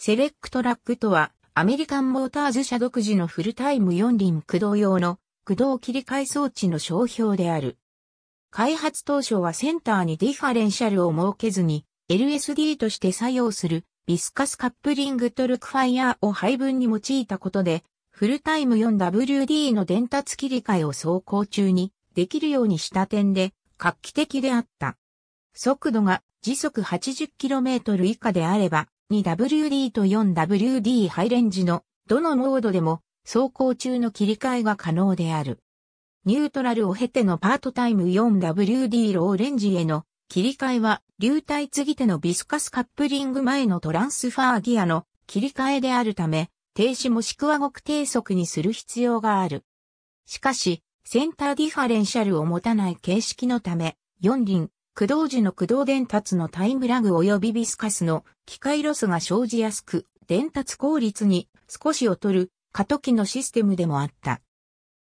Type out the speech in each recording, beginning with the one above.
セレックトラックとは、アメリカンモーターズ社独自のフルタイム4輪駆動用の駆動切り替え装置の商標である。開発当初はセンターにディファレンシャルを設けずに LSD として作用するビスカスカップリングトルクファイヤーを配分に用いたことでフルタイム 4WD の伝達切り替えを走行中にできるようにした点で画期的であった。速度が時速 80km 以下であれば 2WD と 4WD ハイレンジのどのモードでも走行中の切り替えが可能である。ニュートラルを経てのパートタイム 4WD ローレンジへの切り替えは流体継ぎ手のビスカスカップリング前のトランスファーギアの切り替えであるため、停止もしくは極低速にする必要がある。しかし、センターディファレンシャルを持たない形式のため、四輪、駆動時の駆動伝達のタイムラグ及びビスカスの機械ロスが生じやすく、伝達効率に少し劣る過渡期のシステムでもあった。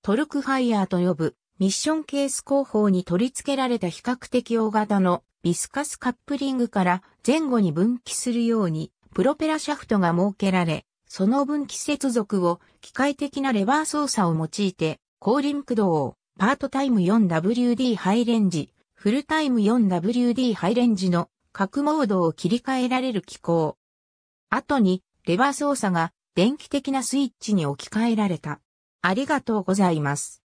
トルクファイヤーと呼ぶミッションケース後方に取り付けられた比較的大型のビスカスカップリングから前後に分岐するようにプロペラシャフトが設けられ、その分岐接続を機械的なレバー操作を用いて後輪駆動をパートタイム 4WD ハイレンジフルタイム 4WD ハイレンジの各モードを切り替えられる機構。後にレバー操作が電気的なスイッチに置き換えられた。ありがとうございます。